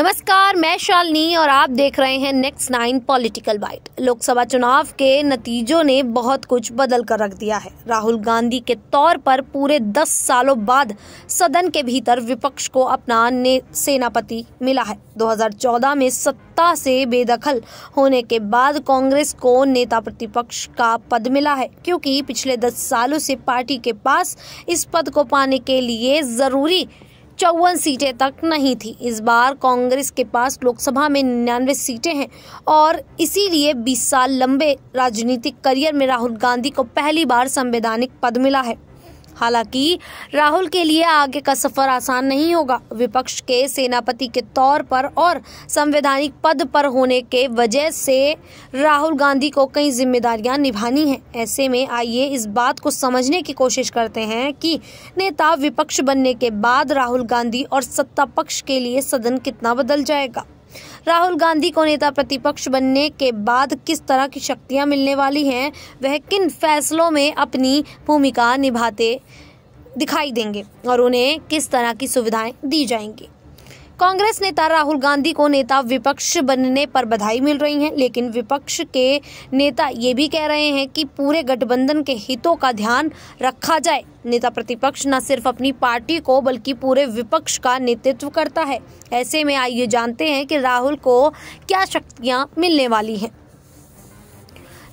नमस्कार मैं शालनी और आप देख रहे हैं next nine political bite Lok Sabha चुनाव के नतीजों ने बहुत कुछ बदल कर रख दिया है राहुल गांधी के तौर पर पूरे दस सालों बाद सदन के भीतर विपक्ष को अपना सेनापति मिला है 2014 में सत्ता से बेदखल होने के बाद कांग्रेस को नेता प्रतिपक्ष का पद मिला है क्योंकि पिछले दस सालों से पार्टी के पास इस पद को पाने के लिए जरूरी चौवन सीटें तक नहीं थी इस बार कांग्रेस के पास लोकसभा में निन्यानवे सीटें हैं और इसीलिए 20 साल लंबे राजनीतिक करियर में राहुल गांधी को पहली बार संवैधानिक पद मिला है हालांकि राहुल के लिए आगे का सफर आसान नहीं होगा विपक्ष के सेनापति के तौर पर और संवैधानिक पद पर होने के वजह से राहुल गांधी को कई जिम्मेदारियां निभानी हैं ऐसे में आइए इस बात को समझने की कोशिश करते हैं कि नेता विपक्ष बनने के बाद राहुल गांधी और सत्ता पक्ष के लिए सदन कितना बदल जाएगा राहुल गांधी को नेता प्रतिपक्ष बनने के बाद किस तरह की शक्तियां मिलने वाली हैं वह किन फैसलों में अपनी भूमिका निभाते दिखाई देंगे और उन्हें किस तरह की सुविधाएं दी जाएंगी कांग्रेस नेता राहुल गांधी को नेता विपक्ष बनने पर बधाई मिल रही है लेकिन विपक्ष के नेता ये भी कह रहे हैं कि पूरे गठबंधन के हितों का ध्यान रखा जाए नेता प्रतिपक्ष न सिर्फ अपनी पार्टी को बल्कि पूरे विपक्ष का नेतृत्व करता है ऐसे में आइए जानते हैं कि राहुल को क्या शक्तियां मिलने वाली हैं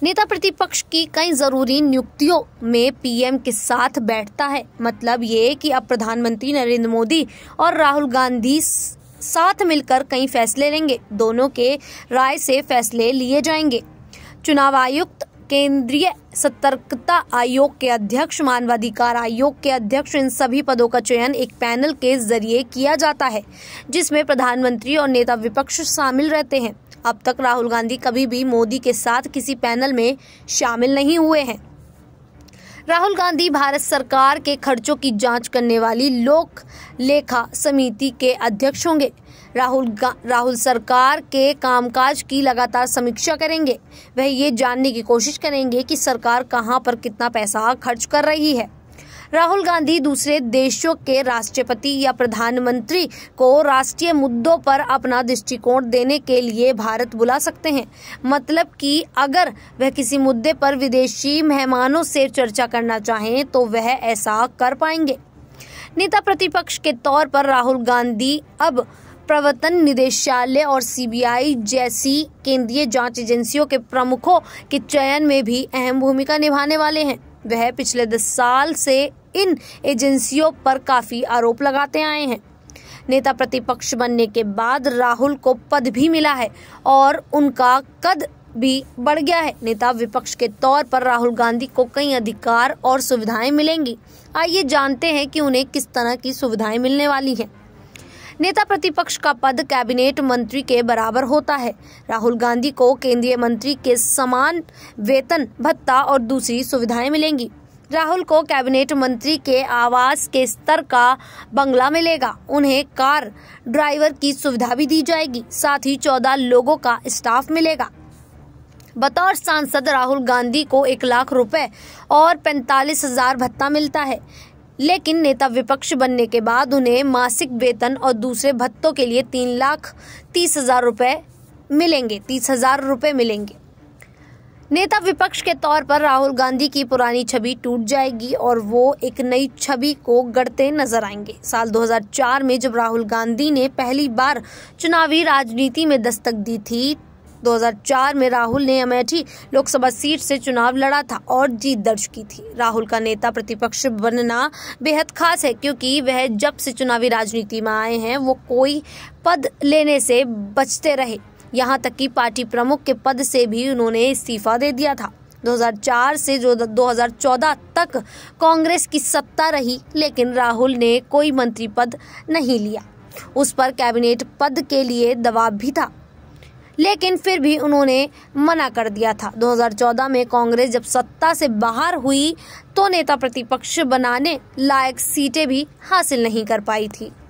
नेता प्रतिपक्ष की कई जरूरी नियुक्तियों में पीएम के साथ बैठता है मतलब ये कि अब प्रधानमंत्री नरेंद्र मोदी और राहुल गांधी साथ मिलकर कई फैसले लेंगे दोनों के राय से फैसले लिए जाएंगे चुनाव आयुक्त केंद्रीय सतर्कता आयोग के अध्यक्ष मानवाधिकार आयोग के अध्यक्ष इन सभी पदों का चयन एक पैनल के जरिए किया जाता है जिसमें प्रधानमंत्री और नेता विपक्ष शामिल रहते हैं अब तक राहुल गांधी कभी भी मोदी के साथ किसी पैनल में शामिल नहीं हुए हैं राहुल गांधी भारत सरकार के खर्चों की जांच करने वाली लोक लेखा समिति के अध्यक्ष होंगे राहुल राहुल सरकार के कामकाज की लगातार समीक्षा करेंगे वह ये जानने की कोशिश करेंगे कि सरकार कहां पर कितना पैसा खर्च कर रही है राहुल गांधी दूसरे देशों के राष्ट्रपति या प्रधानमंत्री को राष्ट्रीय मुद्दों पर अपना दृष्टिकोण देने के लिए भारत बुला सकते हैं मतलब कि अगर वह किसी मुद्दे पर विदेशी मेहमानों से चर्चा करना चाहें तो वह ऐसा कर पाएंगे नेता प्रतिपक्ष के तौर पर राहुल गांधी अब प्रवर्तन निदेशालय और सीबीआई जैसी केंद्रीय जांच एजेंसियों के प्रमुखों के चयन में भी अहम भूमिका निभाने वाले हैं वह पिछले दस साल से इन एजेंसियों पर काफी आरोप लगाते आए हैं नेता प्रतिपक्ष बनने के बाद राहुल को पद भी मिला है और उनका कद भी बढ़ गया है नेता विपक्ष के तौर पर राहुल गांधी को कई अधिकार और सुविधाएं मिलेंगी आइए जानते हैं कि उन्हें किस तरह की सुविधाएं मिलने वाली हैं नेता प्रतिपक्ष का पद कैबिनेट मंत्री के बराबर होता है राहुल गांधी को केंद्रीय मंत्री के समान वेतन भत्ता और दूसरी सुविधाएं मिलेंगी राहुल को कैबिनेट मंत्री के आवास के स्तर का बंगला मिलेगा उन्हें कार ड्राइवर की सुविधा भी दी जाएगी साथ ही चौदह लोगों का स्टाफ मिलेगा बतौर सांसद राहुल गांधी को एक लाख रुपए और पैंतालीस हजार भत्ता मिलता है लेकिन नेता विपक्ष बनने के बाद उन्हें मासिक वेतन और दूसरे भत्तों के लिए तीन लाख तीस हजार रुपए मिलेंगे तीस हजार रुपए मिलेंगे नेता विपक्ष के तौर पर राहुल गांधी की पुरानी छवि टूट जाएगी और वो एक नई छवि को गढ़ते नजर आएंगे साल 2004 में जब राहुल गांधी ने पहली बार चुनावी राजनीति में दस्तक दी थी 2004 में राहुल ने अमेठी लोकसभा सीट से चुनाव लड़ा था और जीत दर्ज की थी राहुल का नेता प्रतिपक्ष बनना बेहद खास है क्योंकि वह जब से चुनावी राजनीति में आए हैं वो कोई पद लेने से बचते रहे यहां तक कि पार्टी प्रमुख के पद से भी उन्होंने इस्तीफा दे दिया था 2004 से जो 2014 तक कांग्रेस की सत्ता रही लेकिन राहुल ने कोई मंत्री पद नहीं लिया उस पर कैबिनेट पद के लिए दबाव भी था लेकिन फिर भी उन्होंने मना कर दिया था 2014 में कांग्रेस जब सत्ता से बाहर हुई तो नेता प्रतिपक्ष बनाने लायक सीटें भी हासिल नहीं कर पाई थी